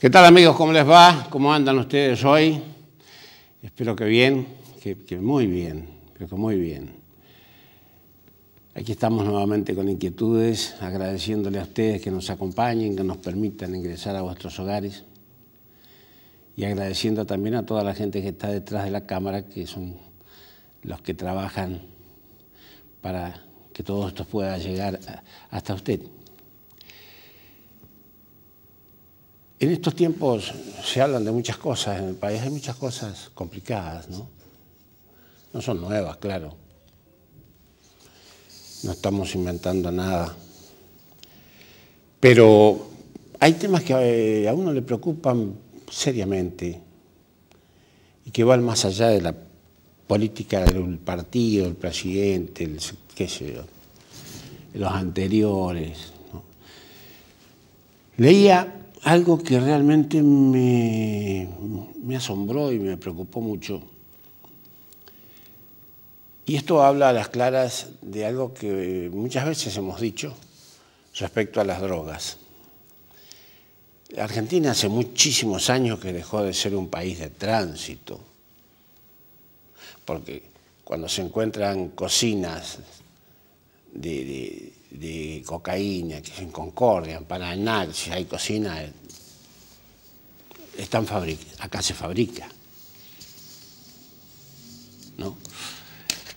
¿Qué tal amigos? ¿Cómo les va? ¿Cómo andan ustedes hoy? Espero que bien, que, muy bien, pero que muy bien. Aquí estamos nuevamente con inquietudes, agradeciéndole a ustedes que nos acompañen, que nos permitan ingresar a vuestros hogares y agradeciendo también a toda la gente que está detrás de la cámara, que son los que trabajan para que todo esto pueda llegar hasta usted. En estos tiempos se hablan de muchas cosas en el país, hay muchas cosas complicadas, ¿no? No son nuevas, claro. No estamos inventando nada. Pero hay temas que eh, a uno le preocupan seriamente y que van más allá de la política del partido, el presidente, los anteriores. ¿no? Leía algo que realmente me, asombró y me preocupó mucho. Y esto habla a las claras de algo que muchas veces hemos dicho respecto a las drogas. Argentina hace muchísimos años que dejó de ser un país de tránsito, porque cuando se encuentran cocinas de, cocaína, que se en Concordia, en si hay cocina, están acá se fabrica.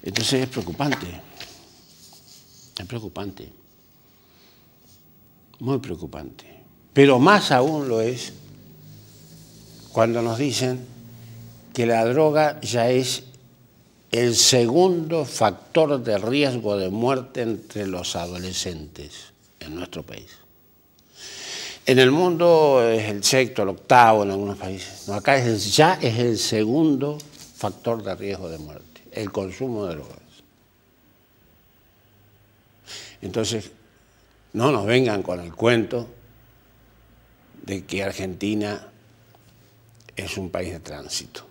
Entonces es preocupante, es preocupante, muy preocupante. Pero más aún lo es cuando nos dicen que la droga ya es el segundo factor de riesgo de muerte entre los adolescentes en nuestro país. En el mundo es el sexto, el octavo en algunos países. No, acá ya es el segundo factor de riesgo de muerte, el consumo de drogas. Entonces, no nos vengan con el cuento de que Argentina es un país de tránsito.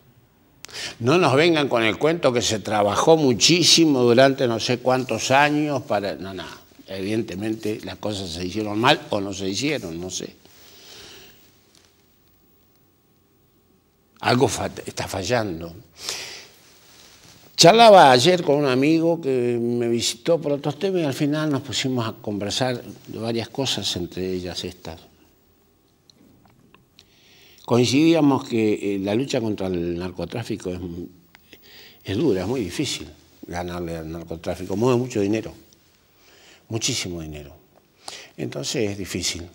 No nos vengan con el cuento que se trabajó muchísimo durante no sé cuántos años para... No, nada evidentemente las cosas se hicieron mal o no se hicieron, no sé. Algo está fallando. Charlaba ayer con un amigo que me visitó por otros temas y al final nos pusimos a conversar de varias cosas, entre ellas estas. Coincidíamos que eh, la lucha contra el narcotráfico es, es dura, es muy difícil ganarle al narcotráfico, mueve mucho dinero muchísimo dinero. Entonces es difícil.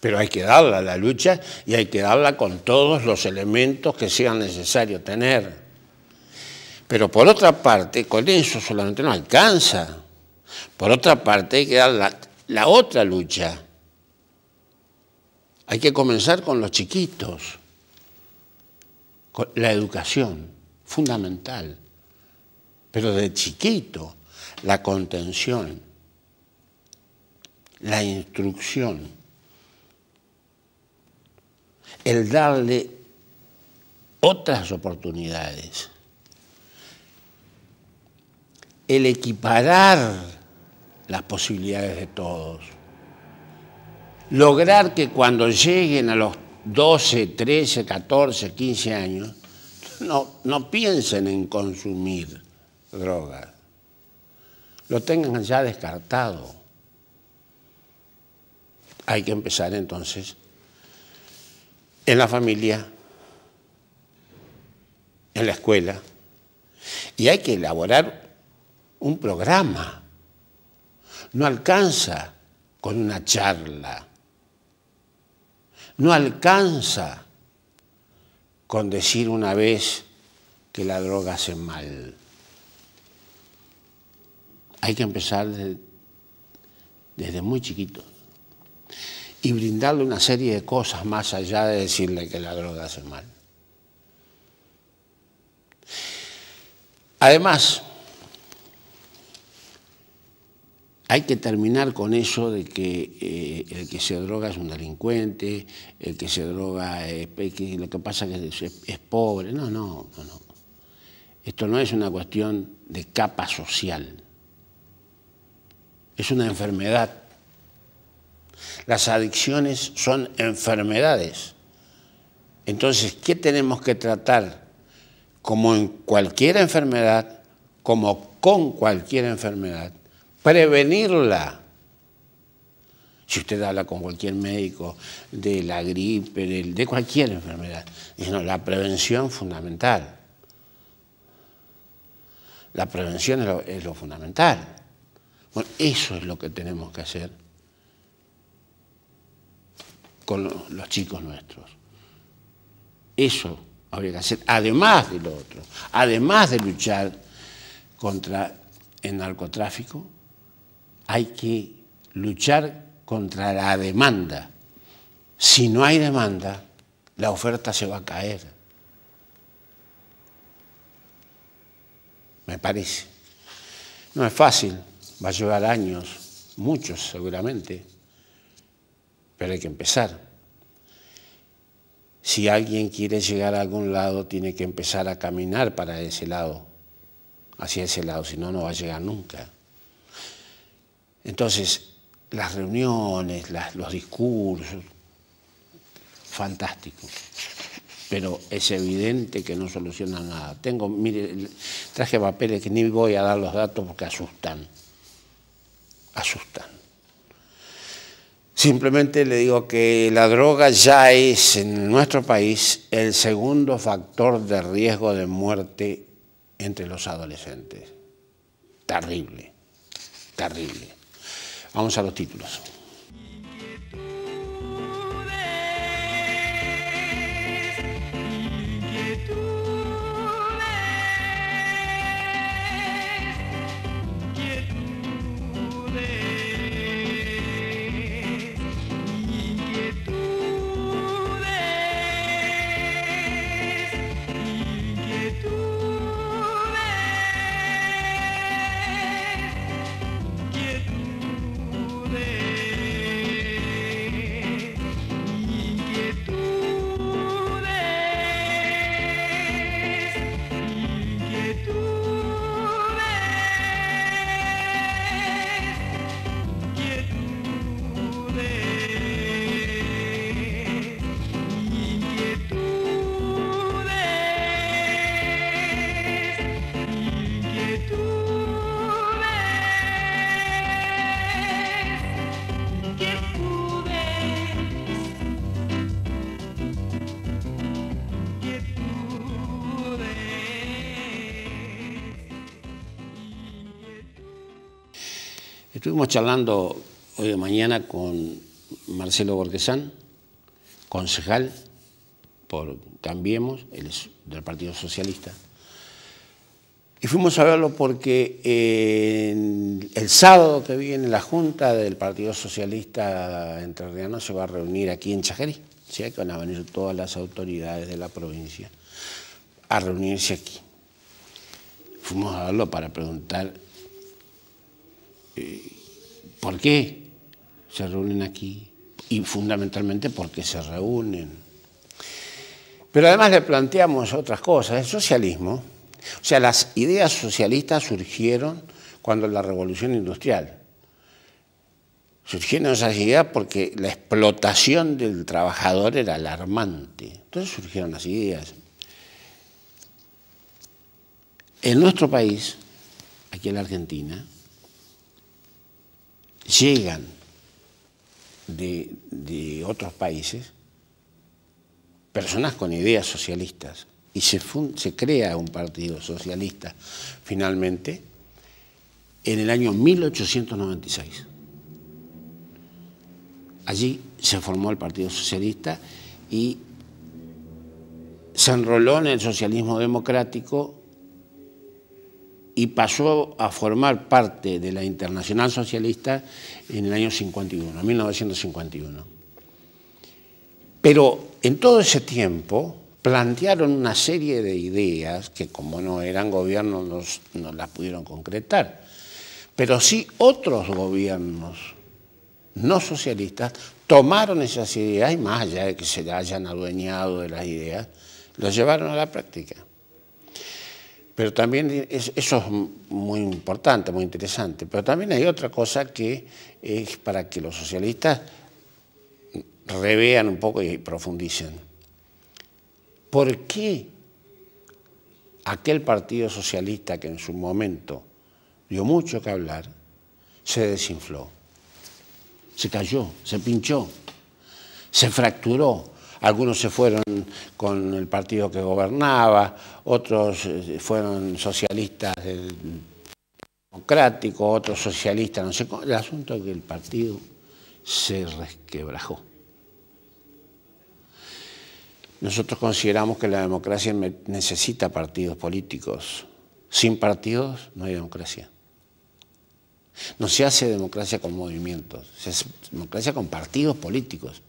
Pero hay que darla la lucha y hay que darla con todos los elementos que sean necesarios tener. Pero por otra parte, con eso solamente no alcanza. Por otra parte, hay que dar la, la otra lucha. Hay que comenzar con los chiquitos, la educación, fundamental, pero de chiquito, la contención, la instrucción, el darle otras oportunidades, el equiparar las posibilidades de todos, lograr que cuando lleguen a los 12, 13, 14, 15 años, no, no piensen en consumir drogas, lo tengan ya descartado hay que empezar entonces en la familia, en la escuela, y hay que elaborar un programa. No alcanza con una charla, no alcanza con decir una vez que la droga hace mal. Hay que empezar desde, muy chiquito y brindarle una serie de cosas más allá de decirle que la droga hace mal. Además, hay que terminar con eso de que eh, el que se droga es un delincuente, el que se droga es, lo que pasa es que es, pobre. No, no, no, no. Esto no es una cuestión de capa social. Es una enfermedad las adicciones son enfermedades. Entonces, ¿qué tenemos que tratar? Como en cualquier enfermedad, como con cualquier enfermedad, prevenirla. Si usted habla con cualquier médico de la gripe, de, cualquier enfermedad, no, la prevención fundamental. La prevención es lo, es lo fundamental. Bueno, eso es lo que tenemos que hacer con los chicos nuestros. Eso habría que hacer, además de lo otro, además de luchar contra el narcotráfico, hay que luchar contra la demanda. Si no hay demanda, la oferta se va a caer. Me parece. No es fácil, va a llevar años, muchos seguramente, pero hay que empezar. Si alguien quiere llegar a algún lado, tiene que empezar a caminar para ese lado, hacia ese lado, si no, no va a llegar nunca. Entonces, las reuniones, los discursos, fantásticos, Pero es evidente que no soluciona nada. Tengo, mire, traje papeles que ni voy a dar los datos porque asustan. Asustan. Simplemente le digo que la droga ya es en nuestro país el segundo factor de riesgo de muerte entre los adolescentes. Terrible, terrible. Vamos a los títulos. Fuimos charlando hoy de mañana con Marcelo Borquesán, concejal por Cambiemos, él es del Partido Socialista. Y fuimos a verlo porque el sábado que viene la Junta del Partido Socialista Entrerriano se va a reunir aquí en Chajerí, ¿sí? que van a venir todas las autoridades de la provincia a reunirse aquí. Fuimos a verlo para preguntar eh, ¿Por qué se reúnen aquí? Y fundamentalmente porque se reúnen. Pero además le planteamos otras cosas. El socialismo, o sea, las ideas socialistas surgieron cuando la revolución industrial. Surgieron esas ideas porque la explotación del trabajador era alarmante. Entonces surgieron las ideas. En nuestro país, aquí en la Argentina, llegan de, otros países personas con ideas socialistas y se, se crea un partido socialista finalmente en el año 1896. Allí se formó el Partido Socialista y se enroló en el socialismo democrático y pasó a formar parte de la Internacional Socialista en el año 51, 1951. Pero en todo ese tiempo plantearon una serie de ideas que como no eran gobiernos no, no las pudieron concretar, pero sí otros gobiernos no socialistas tomaron esas ideas y más allá de que se hayan adueñado de las ideas, las llevaron a la práctica. Pero también eso es muy importante, muy interesante. Pero también hay otra cosa que es para que los socialistas revean un poco y profundicen. ¿Por qué aquel Partido Socialista que en su momento dio mucho que hablar, se desinfló, se cayó, se pinchó, se fracturó, algunos se fueron con el partido que gobernaba, otros eh, fueron socialistas democráticos, otros socialistas, no sé cómo. El asunto es que el partido se resquebrajó. Nosotros consideramos que la democracia necesita partidos políticos. Sin partidos no hay democracia. No se hace democracia con movimientos, se hace democracia con partidos políticos.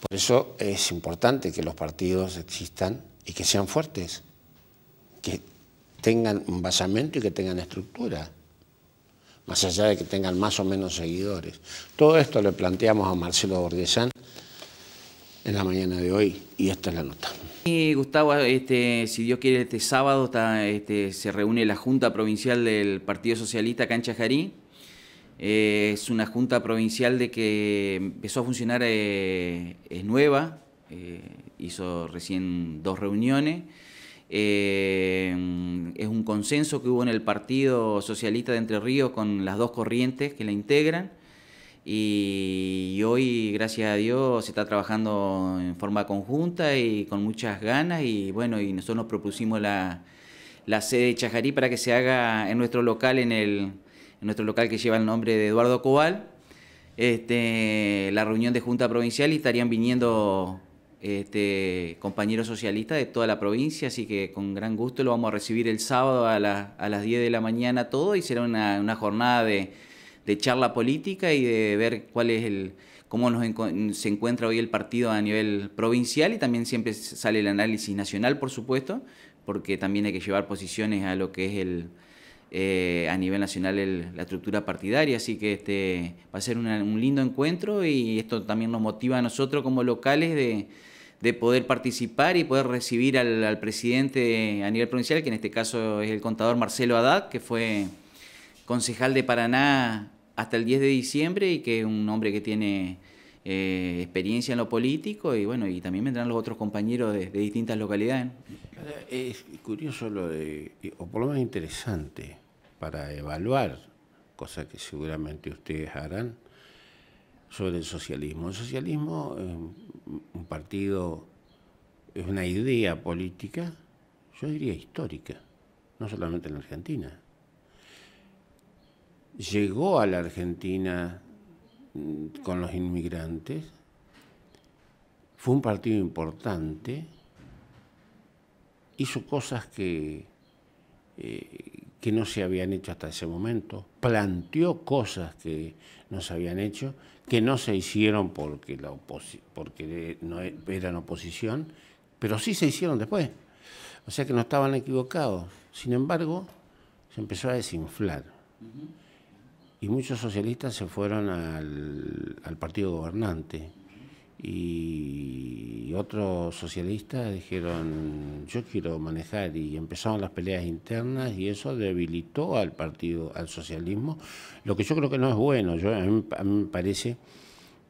Por eso es importante que los partidos existan y que sean fuertes, que tengan un basamento y que tengan estructura, más allá de que tengan más o menos seguidores. Todo esto le planteamos a Marcelo Borguesán en la mañana de hoy y esta es la nota. Y Gustavo, este, si Dios quiere, este sábado este, se reúne la Junta Provincial del Partido Socialista Cancha Jarí. Eh, es una junta provincial de que empezó a funcionar, eh, es nueva, eh, hizo recién dos reuniones. es un consenso que hubo en el Partido Socialista de Entre Ríos con las dos corrientes que la integran. Y, hoy, gracias a Dios, se está trabajando en forma conjunta y con muchas ganas. Y bueno, y nosotros nos propusimos la, la sede de Chajarí para que se haga en nuestro local en el en nuestro local que lleva el nombre de Eduardo Cobal, este, la reunión de Junta Provincial y estarían viniendo este, compañeros socialistas de toda la provincia, así que con gran gusto lo vamos a recibir el sábado a, las 10 de la mañana todo y será una, jornada de, charla política y de ver cuál es el cómo nos se encuentra hoy el partido a nivel provincial y también siempre sale el análisis nacional, por supuesto, porque también hay que llevar posiciones a lo que es el, eh, a nivel nacional la estructura partidaria, así que este, va a ser un lindo encuentro y esto también nos motiva a nosotros como locales de, de poder participar y poder recibir al, presidente a nivel provincial, que en este caso es el contador Marcelo Haddad, que fue concejal de Paraná hasta el 10 de diciembre y que es un hombre que tiene eh, experiencia en lo político y bueno, y también vendrán los otros compañeros de, distintas localidades. Eh, es curioso lo de, o por lo menos interesante, para evaluar, cosa que seguramente ustedes harán, sobre el socialismo. El socialismo es eh, un partido, es una idea política, yo diría histórica, no solamente en Argentina. Llegó a la Argentina mm, con los inmigrantes, fue un partido importante, hizo cosas que, eh, que no se habían hecho hasta ese momento, planteó cosas que no se habían hecho, que no se hicieron porque, la porque no e-, eran oposición, pero sí se hicieron después. O sea que no estaban equivocados. Sin embargo, se empezó a desinflar. Y muchos socialistas se fueron al, al partido gobernante y otros socialistas dijeron yo quiero manejar y empezaron las peleas internas y eso debilitó al partido, al socialismo, lo que yo creo que no es bueno, yo, a, mí, me parece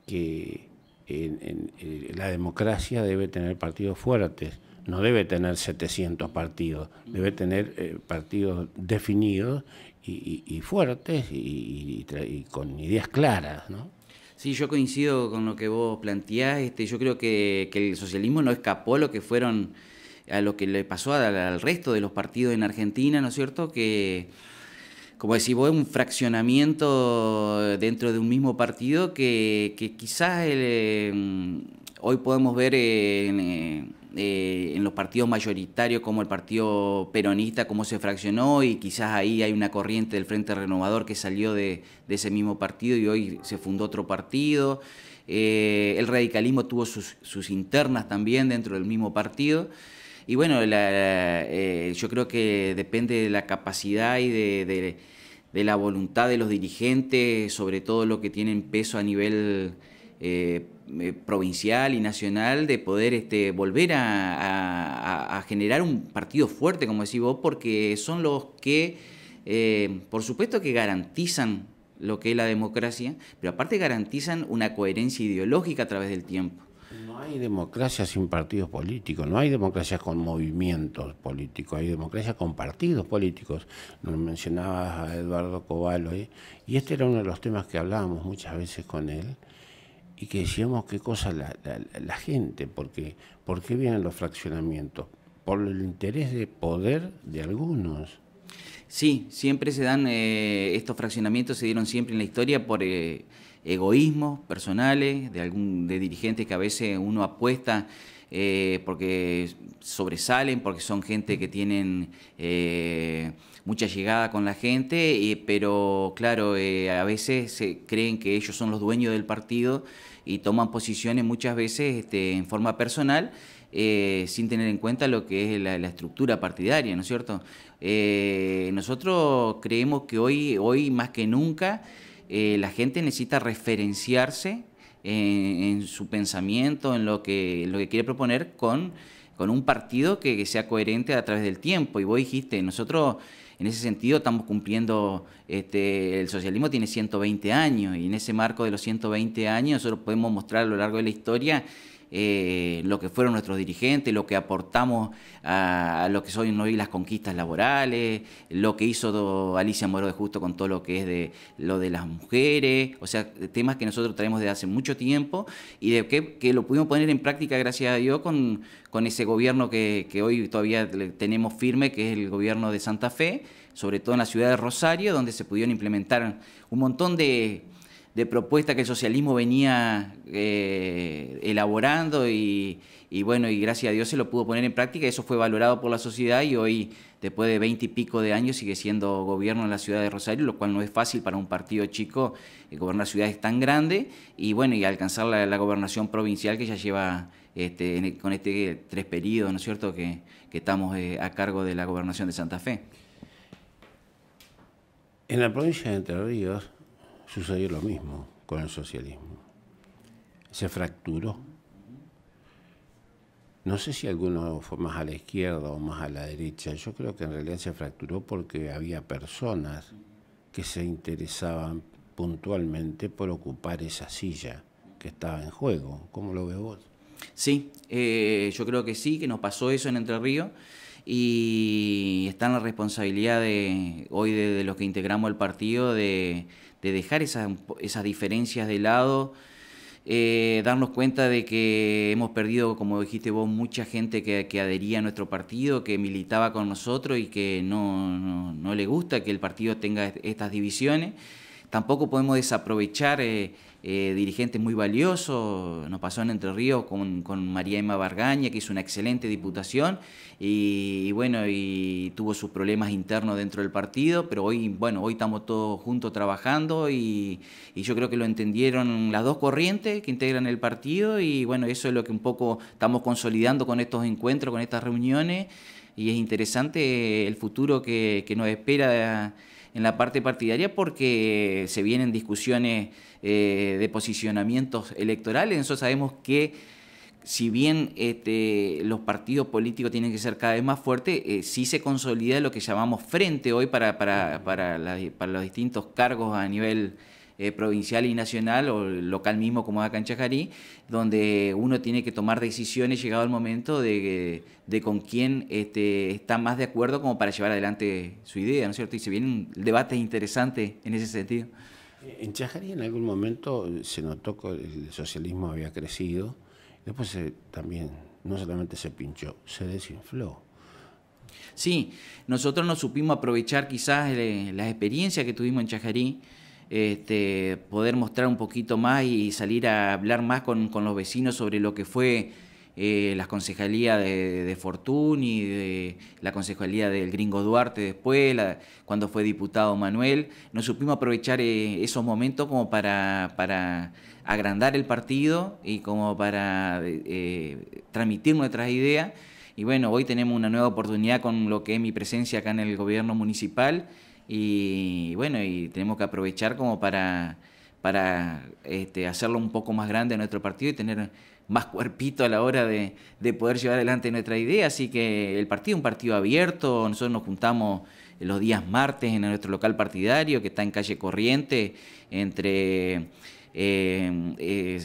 que en, eh, la democracia debe tener partidos fuertes, no debe tener 700 partidos, debe tener eh, partidos definidos y, fuertes y, y, con ideas claras, ¿no? Sí, yo coincido con lo que vos planteás. Este, yo creo que, el socialismo no escapó a lo que fueron, a lo que le pasó al, resto de los partidos en Argentina, ¿no es cierto? Que, como decís vos, un fraccionamiento dentro de un mismo partido que, quizás eh, hoy podemos ver en, eh, eh, en los partidos mayoritarios como el partido peronista, cómo se fraccionó y quizás ahí hay una corriente del Frente Renovador que salió de, ese mismo partido y hoy se fundó otro partido. Eh, el radicalismo tuvo sus, internas también dentro del mismo partido. Y bueno, eh, yo creo que depende de la capacidad y de, la voluntad de los dirigentes, sobre todo lo que tienen peso a nivel... Eh, eh, provincial y nacional de poder este, volver a, generar un partido fuerte, como decís vos, porque son los que, eh, por supuesto que garantizan lo que es la democracia, pero aparte garantizan una coherencia ideológica a través del tiempo. No hay democracia sin partidos políticos, no hay democracia con movimientos políticos, hay democracia con partidos políticos. Nos mencionabas a Eduardo Cobalo, eh, y este era uno de los temas que hablábamos muchas veces con él, y que decíamos qué cosa la, la, gente, porque ¿por qué vienen los fraccionamientos? Por el interés de poder de algunos. Sí, siempre se dan, eh, estos fraccionamientos se dieron siempre en la historia por eh, egoísmos personales de, algún, de dirigentes que a veces uno apuesta eh, porque sobresalen, porque son gente que tienen mucha llegada con la gente, pero claro, a veces se creen que ellos son los dueños del partido y toman posiciones muchas veces este, en forma personal. Eh, sin tener en cuenta lo que es la, estructura partidaria, ¿no es cierto? Eh, nosotros creemos que hoy, hoy más que nunca, eh, la gente necesita referenciarse en, su pensamiento, en lo que, lo que quiere proponer con, con un partido que, que sea coherente a través del tiempo. Y vos dijiste, nosotros... En ese sentido estamos cumpliendo, este, el socialismo tiene 120 años y en ese marco de los 120 años nosotros podemos mostrar a lo largo de la historia eh, lo que fueron nuestros dirigentes, lo que aportamos a, lo que son hoy las conquistas laborales, lo que hizo Alicia Moro de Justo con todo lo que es de lo de las mujeres, o sea, temas que nosotros traemos desde hace mucho tiempo y de que, lo pudimos poner en práctica, gracias a Dios, con, con ese gobierno que hoy todavía tenemos firme, que es el gobierno de Santa Fe, sobre todo en la ciudad de Rosario, donde se pudieron implementar un montón de de propuesta que el socialismo venía eh, elaborando y, bueno, y gracias a Dios se lo pudo poner en práctica, eso fue valorado por la sociedad y hoy, después de veinte y pico de años, sigue siendo gobierno en la ciudad de Rosario, lo cual no es fácil para un partido chico eh, gobernar ciudades tan grandes y bueno, y alcanzar la, gobernación provincial que ya lleva este, e, con este tres períodos ¿no es cierto?, que, estamos eh, a cargo de la gobernación de Santa Fe. En la provincia de Entre Ríos, sucedió lo mismo con el socialismo. Se fracturó. No sé si alguno fue más a la izquierda o más a la derecha. Yo creo que en realidad se fracturó porque había personas que se interesaban puntualmente por ocupar esa silla que estaba en juego. ¿Cómo lo ves vos? Sí, eh, yo creo que sí, que nos pasó eso en Entre Ríos y está en la responsabilidad de hoy de los que integramos el partido de de dejar esas, diferencias de lado, eh, darnos cuenta de que hemos perdido, como dijiste vos, mucha gente que, adhería a nuestro partido, que militaba con nosotros y que no le gusta que el partido tenga estas divisiones. Tampoco podemos desaprovechar eh, eh, dirigentes muy valiosos. Nos pasó en Entre Ríos con, María Emma Bargaña, que hizo una excelente diputación y, bueno, y tuvo sus problemas internos dentro del partido, pero hoy, bueno, hoy estamos todos juntos trabajando y, yo creo que lo entendieron las dos corrientes que integran el partido y bueno, eso es lo que un poco estamos consolidando con estos encuentros, con estas reuniones y es interesante el futuro que, nos espera en la parte partidaria porque se vienen discusiones eh, de posicionamientos electorales, eso sabemos que si bien este, los partidos políticos tienen que ser cada vez más fuertes, eh, sí se consolida lo que llamamos frente hoy para, para, para los distintos cargos a nivel eh, provincial y nacional o local mismo como acá en Chajarí, donde uno tiene que tomar decisiones llegado el momento de, con quién este, está más de acuerdo como para llevar adelante su idea, ¿no es cierto? Y se vienen debates interesantes en ese sentido. Eh, en Chajarí en algún momento se notó que el socialismo había crecido, después también no solamente se pinchó, se desinfló. Sí, nosotros no supimos aprovechar quizás eh, las experiencias que tuvimos en Chajarí, este, poder mostrar un poquito más y salir a hablar más con, los vecinos sobre lo que fue eh, las concejalías de, de Fortún y de la concejalía del gringo Duarte después, cuando fue diputado Manuel. Nos supimos aprovechar eh, esos momentos como para, agrandar el partido y como para eh, transmitir nuestras ideas. Y bueno, hoy tenemos una nueva oportunidad con lo que es mi presencia acá en el gobierno municipal y bueno, y tenemos que aprovechar como para, este, hacerlo un poco más grande nuestro partido y tener más cuerpito a la hora de, poder llevar adelante nuestra idea. Así que el partido es un partido abierto, nosotros nos juntamos los días martes en nuestro local partidario que está en calle Corriente, entre... Eh,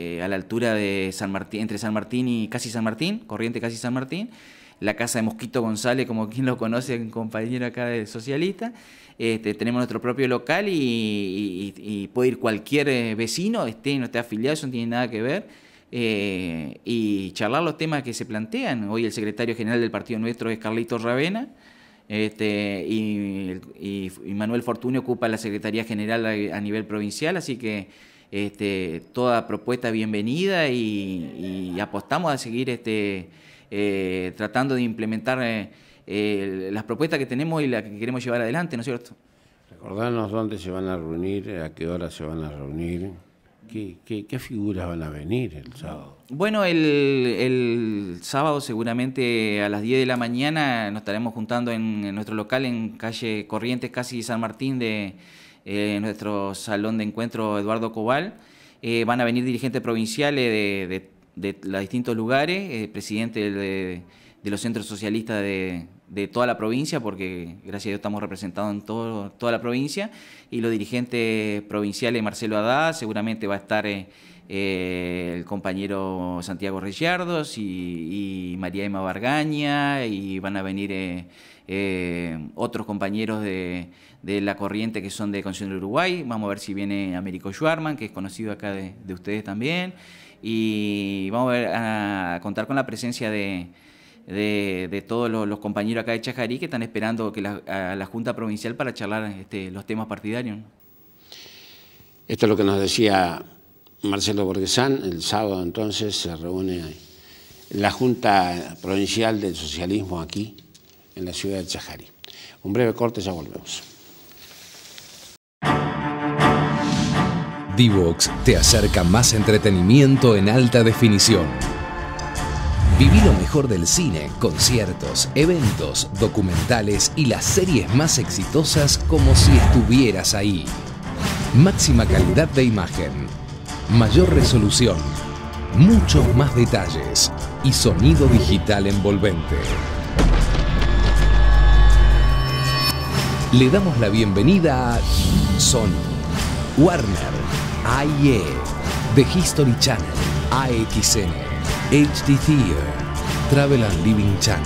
eh, a la altura de San Martín, entre San Martín y casi San Martín, corriente casi San Martín, la casa de Mosquito González, como quien lo conoce, un compañero acá de socialista. Este, tenemos nuestro propio local y, puede ir cualquier eh, vecino, esté no esté afiliado, eso no tiene nada que ver. Eh, y charlar los temas que se plantean. Hoy el secretario general del partido nuestro es Carlito Ravena. Este, y, Manuel Fortunio ocupa la Secretaría General a, nivel provincial, así que este, toda propuesta bienvenida y apostamos a seguir este, eh, tratando de implementar eh, las propuestas que tenemos y las que queremos llevar adelante, ¿no es cierto? Recordarnos dónde se van a reunir, a qué hora se van a reunir. ¿Qué, figuras van a venir el sábado? Bueno, el, sábado seguramente a las 10 de la mañana nos estaremos juntando en, nuestro local en calle Corrientes, casi San Martín, de eh, nuestro salón de encuentro Eduardo Cobal. van a venir dirigentes provinciales de, de de los distintos lugares, eh, presidente de, los centros socialistas de, toda la provincia, porque gracias a Dios estamos representados en toda la provincia, y los dirigentes provinciales, Marcelo Adá, seguramente va a estar eh, eh, el compañero Santiago Ricciardos y, María Emma Vargaña, y van a venir... otros compañeros de, la corriente que son de conciencia del Uruguay. Vamos a ver si viene Américo Schwarman, que es conocido acá de, de ustedes también y vamos a, contar con la presencia de, todos los, compañeros acá de Chajarí que están esperando que a la Junta Provincial para charlar este, los temas partidarios. Esto es lo que nos decía Marcelo Borgesán, el sábado entonces se reúne la Junta Provincial del Socialismo aquí, en la ciudad de Chajarí. Un breve corte, ya volvemos. Divox te acerca más entretenimiento en alta definición. Viví lo mejor del cine, conciertos, eventos, documentales y las series más exitosas como si estuvieras ahí. Máxima calidad de imagen, mayor resolución, muchos más detalles y sonido digital envolvente. Le damos la bienvenida a Sony, Warner, IE, The History Channel, AXN, HD Theater, Travel and Living Channel,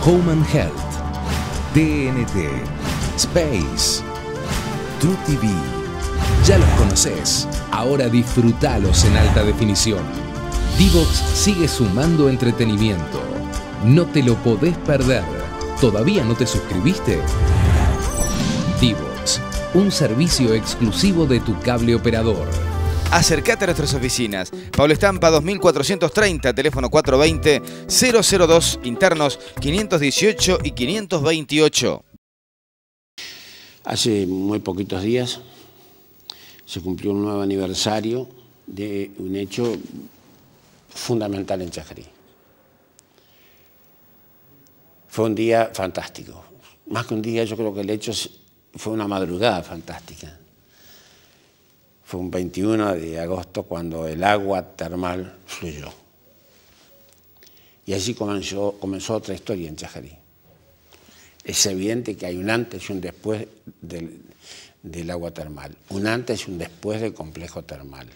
Home and Health, TNT, Space, True TV. Ya los conoces, ahora disfrútalos en alta definición. Divox sigue sumando entretenimiento. No te lo podés perder. ¿Todavía no te suscribiste? Divox un servicio exclusivo de tu cable operador. acércate a nuestras oficinas. Pablo Estampa 2430, teléfono 420-002, internos 518 y 528. Hace muy poquitos días se cumplió un nuevo aniversario de un hecho fundamental en Chajarí. Fue un día fantástico. Más que un día, yo creo que el hecho fue una madrugada fantástica. Fue un 21 de agosto cuando el agua termal fluyó. Y así comenzó, comenzó otra historia en Chajarí. Es evidente que hay un antes y un después del, del agua termal, un antes y un después del complejo termal,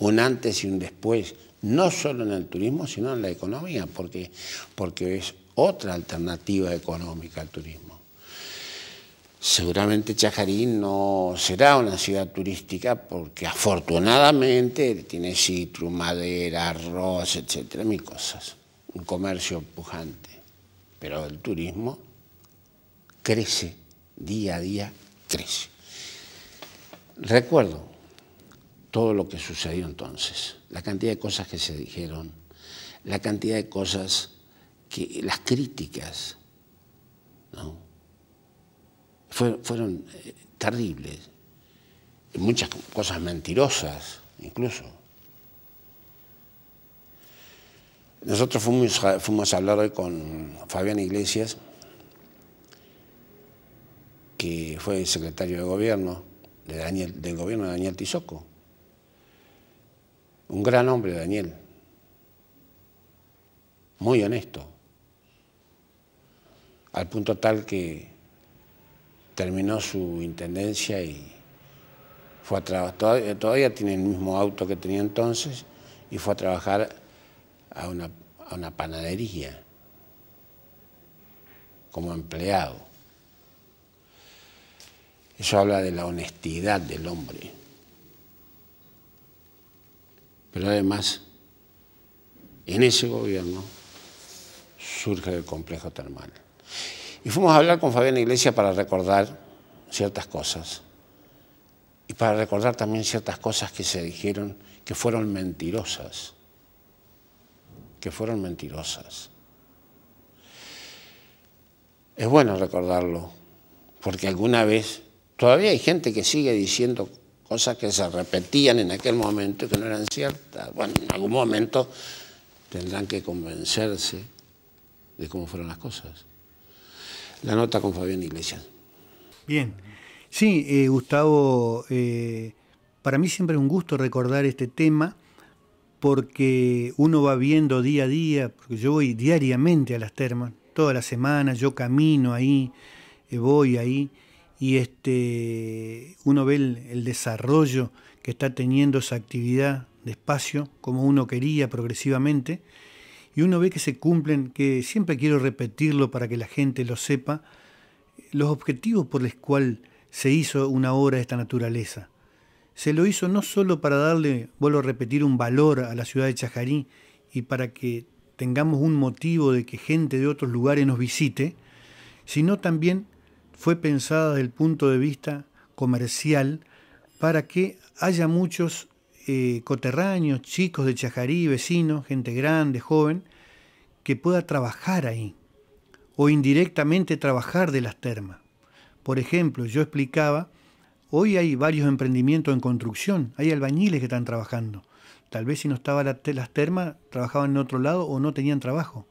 un antes y un después, no solo en el turismo, sino en la economía, porque, porque es otra alternativa económica al turismo. Seguramente Chajarín no será una ciudad turística porque afortunadamente tiene citrus, madera, arroz, etcétera, mil cosas. Un comercio pujante. Pero el turismo crece, día a día crece. Recuerdo todo lo que sucedió entonces, la cantidad de cosas que se dijeron, la cantidad de cosas que, las críticas, fueron eh, terribles. Muchas cosas mentirosas, incluso. Nosotros fuimos a, fuimos a hablar hoy con Fabián Iglesias, que fue secretario de gobierno de Daniel, del gobierno de Daniel Tizoco. Un gran hombre, Daniel. Muy honesto. Al punto tal que terminó su intendencia y fue a todavía, tiene el mismo auto que tenía entonces y fue a trabajar a una panadería como empleado. Eso habla de la honestidad del hombre. Pero además, en ese gobierno surge el complejo termal. Y fuimos a hablar con Fabián Iglesia para recordar ciertas cosas. Y para recordar también ciertas cosas que se dijeron que fueron mentirosas. Que fueron mentirosas. Es bueno recordarlo, porque alguna vez todavía hay gente que sigue diciendo cosas que se repetían en aquel momento y que no eran ciertas. Bueno, en algún momento tendrán que convencerse de cómo fueron las cosas la nota con Fabián Iglesias. Bien, sí, eh, Gustavo, eh, para mí siempre es un gusto recordar este tema porque uno va viendo día a día, porque yo voy diariamente a las termas, todas las semanas, yo camino ahí, eh, voy ahí, y este, uno ve el, el desarrollo que está teniendo esa actividad despacio, como uno quería progresivamente, y uno ve que se cumplen, que siempre quiero repetirlo para que la gente lo sepa, los objetivos por los cuales se hizo una obra de esta naturaleza. Se lo hizo no solo para darle, vuelvo a repetir, un valor a la ciudad de Chajarí y para que tengamos un motivo de que gente de otros lugares nos visite, sino también fue pensada desde el punto de vista comercial para que haya muchos eh, coterráneos, chicos de Chajarí, vecinos, gente grande, joven, que pueda trabajar ahí o indirectamente trabajar de las termas. Por ejemplo, yo explicaba, hoy hay varios emprendimientos en construcción, hay albañiles que están trabajando. Tal vez si no estaban las termas, trabajaban en otro lado o no tenían trabajo.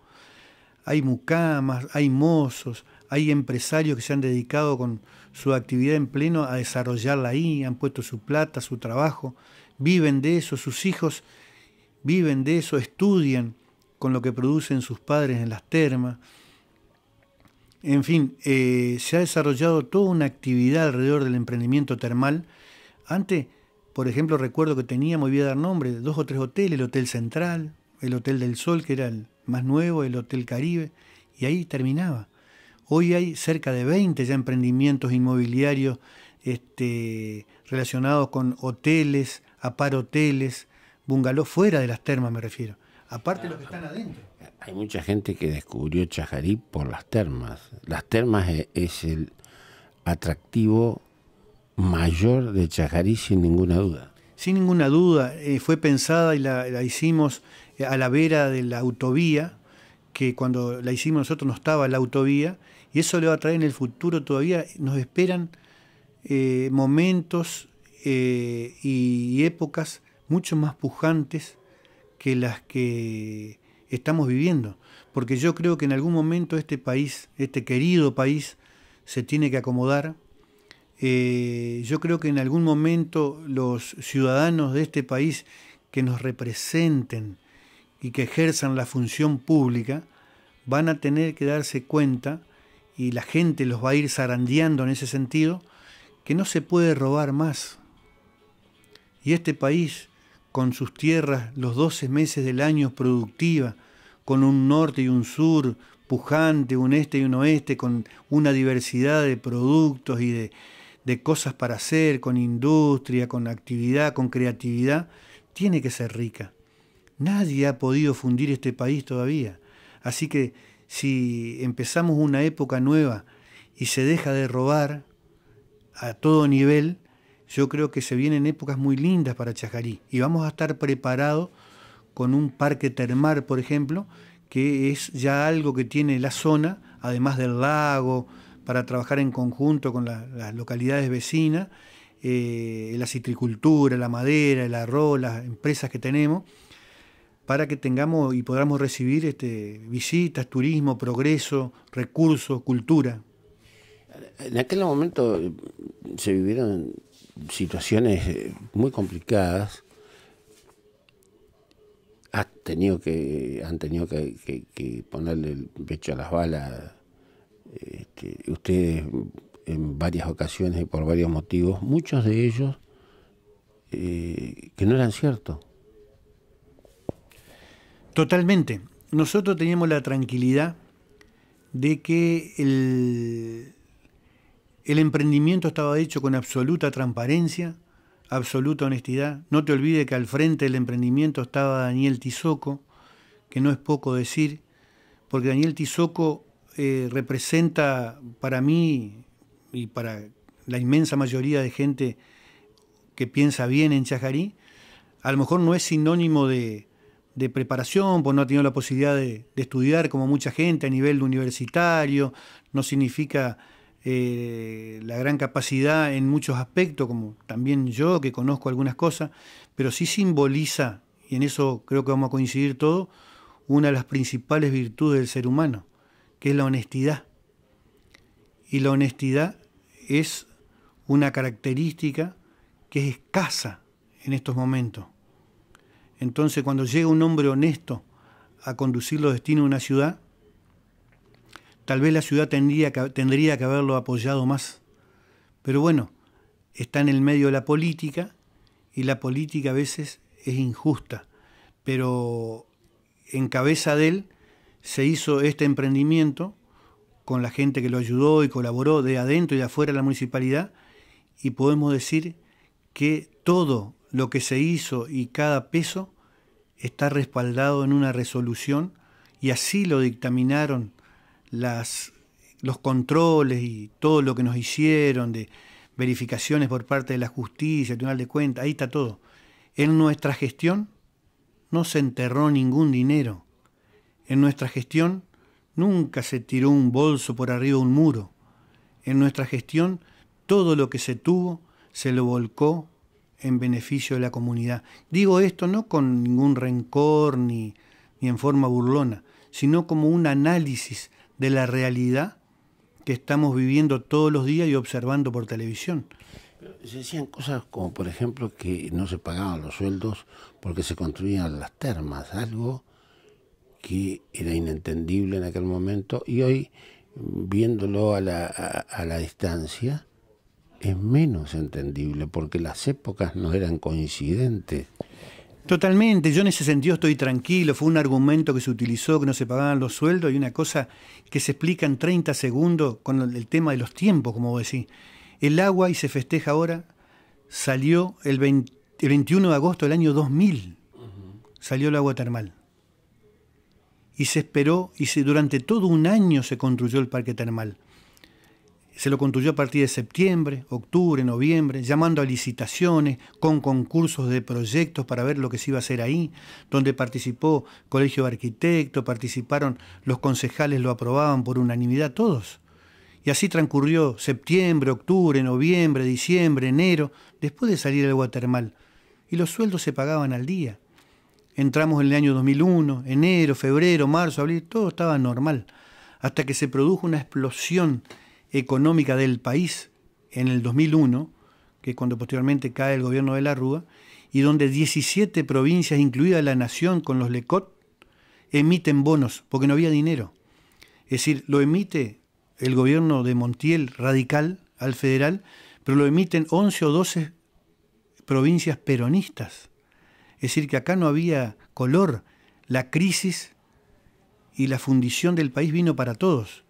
Hay mucamas, hay mozos, hay empresarios que se han dedicado con su actividad en pleno a desarrollarla ahí, han puesto su plata, su trabajo viven de eso, sus hijos viven de eso, estudian con lo que producen sus padres en las termas. En fin, eh, se ha desarrollado toda una actividad alrededor del emprendimiento termal. Antes, por ejemplo, recuerdo que teníamos, voy a dar nombre, dos o tres hoteles, el Hotel Central, el Hotel del Sol, que era el más nuevo, el Hotel Caribe, y ahí terminaba. Hoy hay cerca de 20 ya emprendimientos inmobiliarios este, relacionados con hoteles, par hoteles, bungalows fuera de las termas me refiero, aparte de los que están adentro. Hay mucha gente que descubrió Chajarí por las termas. Las termas e-, es el atractivo mayor de Chajarí sin ninguna duda. Sin ninguna duda, eh, fue pensada y la, hicimos eh, a la vera de la autovía, que cuando la hicimos nosotros no estaba la autovía, y eso le va a traer en el futuro todavía, nos esperan eh, momentos eh, y épocas mucho más pujantes que las que estamos viviendo. Porque yo creo que en algún momento este país, este querido país, se tiene que acomodar. Eh, yo creo que en algún momento los ciudadanos de este país que nos representen y que ejerzan la función pública van a tener que darse cuenta, y la gente los va a ir zarandeando en ese sentido, que no se puede robar más y este país, con sus tierras, los 12 meses del año productiva, con un norte y un sur pujante, un este y un oeste, con una diversidad de productos y de, de cosas para hacer, con industria, con actividad, con creatividad, tiene que ser rica. Nadie ha podido fundir este país todavía. Así que si empezamos una época nueva y se deja de robar a todo nivel, yo creo que se vienen épocas muy lindas para Chajarí y vamos a estar preparados con un parque termal, por ejemplo, que es ya algo que tiene la zona, además del lago, para trabajar en conjunto con las localidades vecinas, eh, la citricultura, la madera, el arroz, las empresas que tenemos, para que tengamos y podamos recibir este, visitas, turismo, progreso, recursos, cultura. En aquel momento se vivieron situaciones eh, muy complicadas ha tenido que, han tenido que, ponerle el pecho a las balas este, ustedes en varias ocasiones y por varios motivos, muchos de ellos eh, que no eran ciertos. Totalmente. Nosotros teníamos la tranquilidad de que el, el emprendimiento estaba hecho con absoluta transparencia, absoluta honestidad. No te olvides que al frente del emprendimiento estaba Daniel Tizoco, que no es poco decir, porque Daniel Tizoco eh, representa para mí y para la inmensa mayoría de gente que piensa bien en Chajarí, a lo mejor no es sinónimo de, preparación, por pues no ha tenido la posibilidad de, estudiar como mucha gente a nivel universitario, no significa eh, la gran capacidad en muchos aspectos, como también yo que conozco algunas cosas, pero sí simboliza, y en eso creo que vamos a coincidir todos, una de las principales virtudes del ser humano, que es la honestidad. Y la honestidad es una característica que es escasa en estos momentos. Entonces cuando llega un hombre honesto a conducir los destinos de una ciudad, Tal vez la ciudad tendría que, tendría que haberlo apoyado más. Pero bueno, está en el medio de la política y la política a veces es injusta. Pero en cabeza de él se hizo este emprendimiento con la gente que lo ayudó y colaboró de adentro y de afuera de la municipalidad y podemos decir que todo lo que se hizo y cada peso está respaldado en una resolución y así lo dictaminaron las, los controles y todo lo que nos hicieron de verificaciones por parte de la justicia, el Tribunal de Cuentas, ahí está todo. En nuestra gestión no se enterró ningún dinero. En nuestra gestión nunca se tiró un bolso por arriba de un muro. En nuestra gestión todo lo que se tuvo se lo volcó en beneficio de la comunidad. Digo esto no con ningún rencor ni, ni en forma burlona, sino como un análisis de la realidad que estamos viviendo todos los días y observando por televisión. Se decían cosas como, por ejemplo, que no se pagaban los sueldos porque se construían las termas, algo que era inentendible en aquel momento y hoy, viéndolo a la, a, la distancia, es menos entendible porque las épocas no eran coincidentes. Totalmente, yo en ese sentido estoy tranquilo, fue un argumento que se utilizó, que no se pagaban los sueldos y una cosa que se explica en 30 segundos con el tema de los tiempos, como vos decís. El agua, y se festeja ahora, salió el, 21 de agosto del año 2000, salió el agua termal. Y se esperó y se, durante todo un año se construyó el parque termal se lo construyó a partir de septiembre, octubre, noviembre, llamando a licitaciones, con concursos de proyectos para ver lo que se iba a hacer ahí, donde participó Colegio de Arquitectos, participaron los concejales, lo aprobaban por unanimidad todos. Y así transcurrió septiembre, octubre, noviembre, diciembre, enero, después de salir el Guatermal. Y los sueldos se pagaban al día. Entramos en el año 2001, enero, febrero, marzo, abril, todo estaba normal, hasta que se produjo una explosión económica del país en el 2001, que es cuando posteriormente cae el gobierno de la Rúa, y donde 17 provincias, incluida la nación con los LECOT, emiten bonos, porque no había dinero. Es decir, lo emite el gobierno de Montiel radical al federal, pero lo emiten 11 o 12 provincias peronistas. Es decir, que acá no había color. La crisis y la fundición del país vino para todos.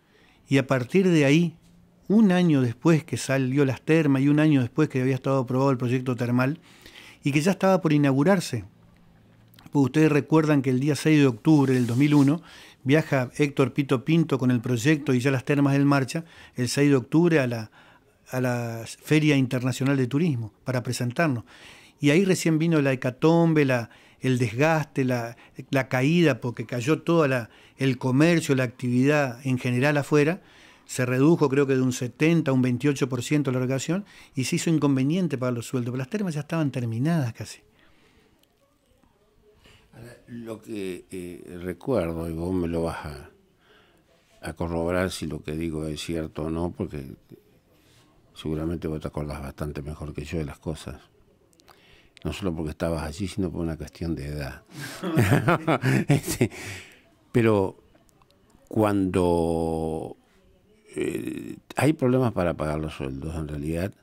Y a partir de ahí, un año después que salió las termas y un año después que había estado aprobado el proyecto termal y que ya estaba por inaugurarse. Pues ustedes recuerdan que el día 6 de octubre del 2001 viaja Héctor Pito Pinto con el proyecto y ya las termas en marcha el 6 de octubre a la, a la Feria Internacional de Turismo para presentarnos. Y ahí recién vino la hecatombe, la, el desgaste, la, la, caída, porque cayó todo el comercio, la actividad en general afuera se redujo creo que de un 70 a un 28% la erogación y se hizo inconveniente para los sueldos, pero las termas ya estaban terminadas casi. lo que eh, recuerdo, y vos me lo vas a, corroborar si lo que digo es cierto o no, porque seguramente vos te acordás bastante mejor que yo de las cosas. No solo porque estabas allí, sino por una cuestión de edad. Este, pero cuando eh, hay problemas para pagar los sueldos en realidad.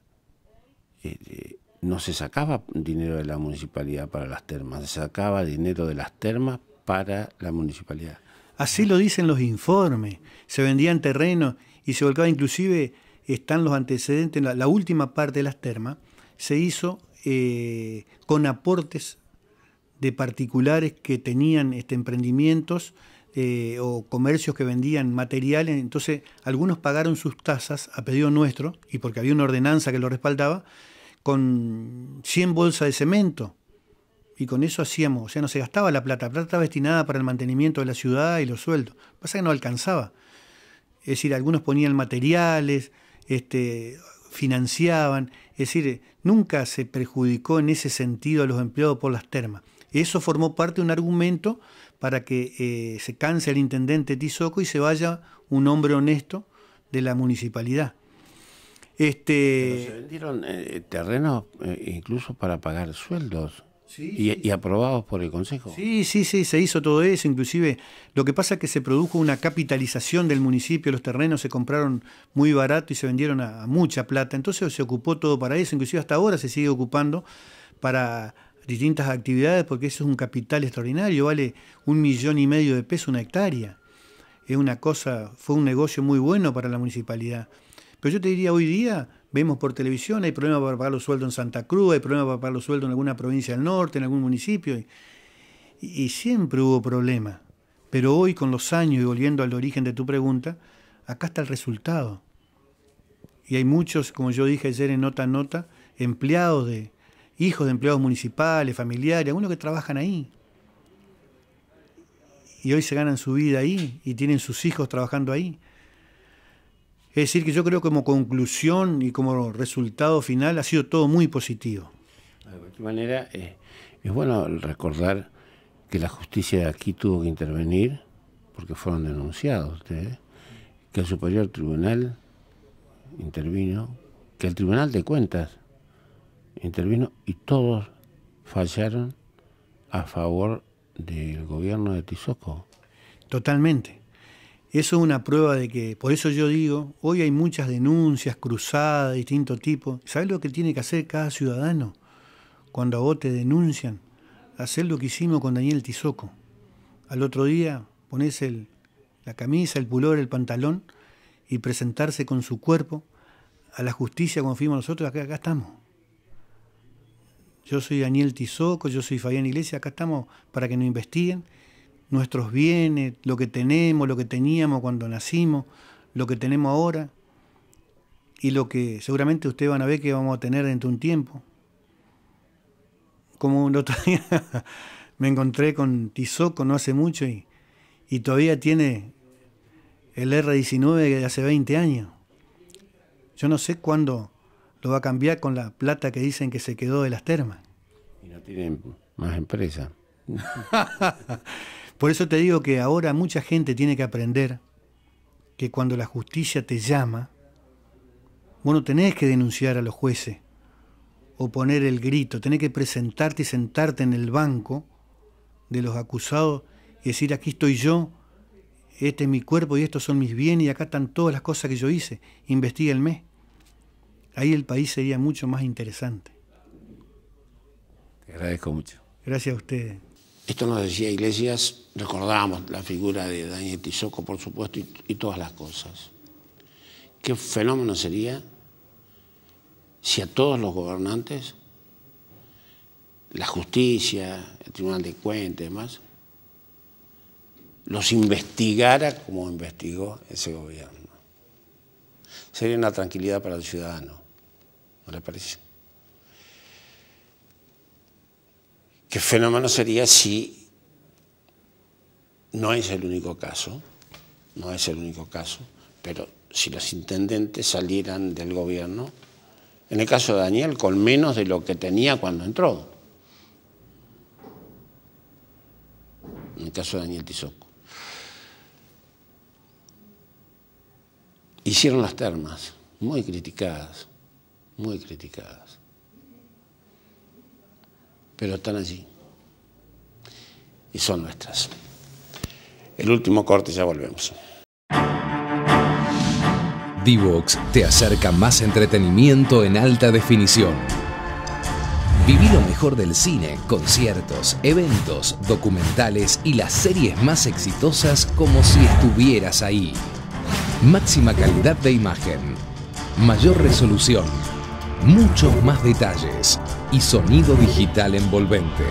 Este, no se sacaba dinero de la municipalidad para las termas, se sacaba dinero de las termas para la municipalidad. Así lo dicen los informes. Se vendían terrenos y se volcaba, inclusive están los antecedentes, la, última parte de las termas se hizo eh, con aportes de particulares que tenían este, emprendimientos eh, o comercios que vendían materiales, entonces algunos pagaron sus tasas a pedido nuestro, y porque había una ordenanza que lo respaldaba, con 100 bolsas de cemento. Y con eso hacíamos, o sea, no se gastaba la plata, la plata estaba destinada para el mantenimiento de la ciudad y los sueldos. Pasa que no alcanzaba. Es decir, algunos ponían materiales, este, financiaban, es decir, nunca se perjudicó en ese sentido a los empleados por las termas. Eso formó parte de un argumento para que eh, se canse el intendente Tizoco y se vaya un hombre honesto de la municipalidad. Este... se vendieron eh, terrenos eh, incluso para pagar sueldos. y, aprobados por el Consejo. Sí, sí, sí, se hizo todo eso, inclusive lo que pasa es que se produjo una capitalización del municipio, los terrenos se compraron muy barato y se vendieron a, a mucha plata, entonces se ocupó todo para eso, inclusive hasta ahora se sigue ocupando para distintas actividades porque eso es un capital extraordinario, vale un millón y medio de pesos una hectárea. Es una cosa, fue un negocio muy bueno para la municipalidad. Pero yo te diría, hoy día vemos por televisión, hay problemas para pagar los sueldos en Santa Cruz, hay problemas para pagar los sueldos en alguna provincia del norte, en algún municipio. Y, siempre hubo problemas. Pero hoy, con los años y volviendo al origen de tu pregunta, acá está el resultado. Y hay muchos, como yo dije ayer en nota a nota, empleados de, hijos de empleados municipales, familiares, algunos que trabajan ahí. Y hoy se ganan su vida ahí y tienen sus hijos trabajando ahí. Es decir, que yo creo que como conclusión y como resultado final ha sido todo muy positivo. De cualquier manera, eh, es bueno recordar que la justicia de aquí tuvo que intervenir porque fueron denunciados ustedes, que el Superior Tribunal intervino, que el Tribunal de Cuentas intervino y todos fallaron a favor del gobierno de Tizoco. Totalmente. Eso es una prueba de que, por eso yo digo, hoy hay muchas denuncias cruzadas de distinto tipo. ¿Sabes lo que tiene que hacer cada ciudadano cuando a vos te denuncian? Hacer lo que hicimos con Daniel Tizoco. Al otro día ponerse la camisa, el pulor, el pantalón y presentarse con su cuerpo a la justicia como fuimos nosotros, acá estamos. Yo soy Daniel Tizoco, yo soy Fabián Iglesias, acá estamos para que nos investiguen nuestros bienes, lo que tenemos, lo que teníamos cuando nacimos, lo que tenemos ahora y lo que seguramente ustedes van a ver que vamos a tener dentro de un tiempo. Como otro me encontré con Tizoco no hace mucho y todavía tiene el R-19 de hace 20 años. Yo no sé cuándo lo va a cambiar con la plata que dicen que se quedó de las termas. Y no tienen más empresa. Por eso te digo que ahora mucha gente tiene que aprender que cuando la justicia te llama, vos no tenés que denunciar a los jueces o poner el grito, tenés que presentarte y sentarte en el banco de los acusados y decir, aquí estoy yo, este es mi cuerpo y estos son mis bienes y acá están todas las cosas que yo hice, mes. Ahí el país sería mucho más interesante. Te agradezco mucho. Gracias a ustedes. Esto nos decía Iglesias, recordamos la figura de Daniel Tizoco, por supuesto, y, y todas las cosas. ¿Qué fenómeno sería si a todos los gobernantes, la justicia, el Tribunal de Cuentas y demás, los investigara como investigó ese gobierno? Sería una tranquilidad para el ciudadano parece? ¿Qué fenómeno sería si no es el único caso? No es el único caso, pero si los intendentes salieran del gobierno, en el caso de Daniel, con menos de lo que tenía cuando entró. En el caso de Daniel Tizoco. Hicieron las termas, muy criticadas muy criticadas, pero están allí y son nuestras. El último corte, ya volvemos. Divox te acerca más entretenimiento en alta definición. Viví lo mejor del cine, conciertos, eventos, documentales y las series más exitosas como si estuvieras ahí. Máxima calidad de imagen. Mayor resolución muchos más detalles y sonido digital envolvente.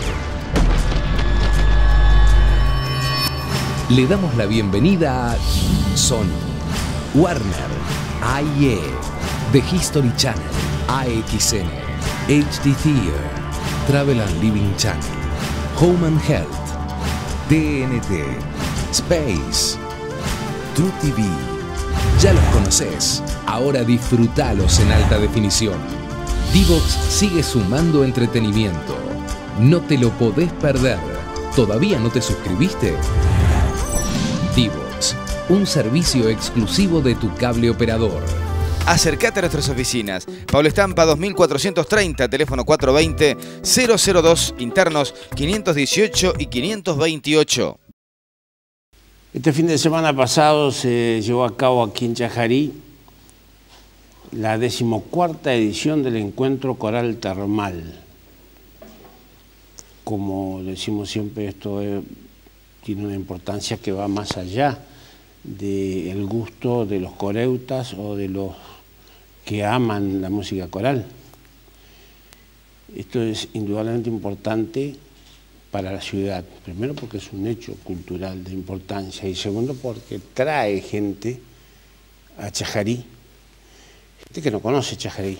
Le damos la bienvenida a Sony, Warner, AIE, The History Channel, AXN, HD Theater, Travel and Living Channel, Home and Health, TNT Space, True TV. Ya los conoces, ahora disfrútalos en alta definición. Divox sigue sumando entretenimiento. No te lo podés perder. ¿Todavía no te suscribiste? Divox, un servicio exclusivo de tu cable operador. Acercate a nuestras oficinas. Pablo Estampa 2430, teléfono 420 002, internos 518 y 528. Este fin de semana pasado se llevó a cabo aquí en Chajarí la decimocuarta edición del encuentro coral termal. Como decimos siempre, esto eh, tiene una importancia que va más allá del gusto de los coreutas o de los que aman la música coral. Esto es indudablemente importante para la ciudad. Primero porque es un hecho cultural de importancia y segundo porque trae gente a Chajarí, gente que no conoce Chajarí,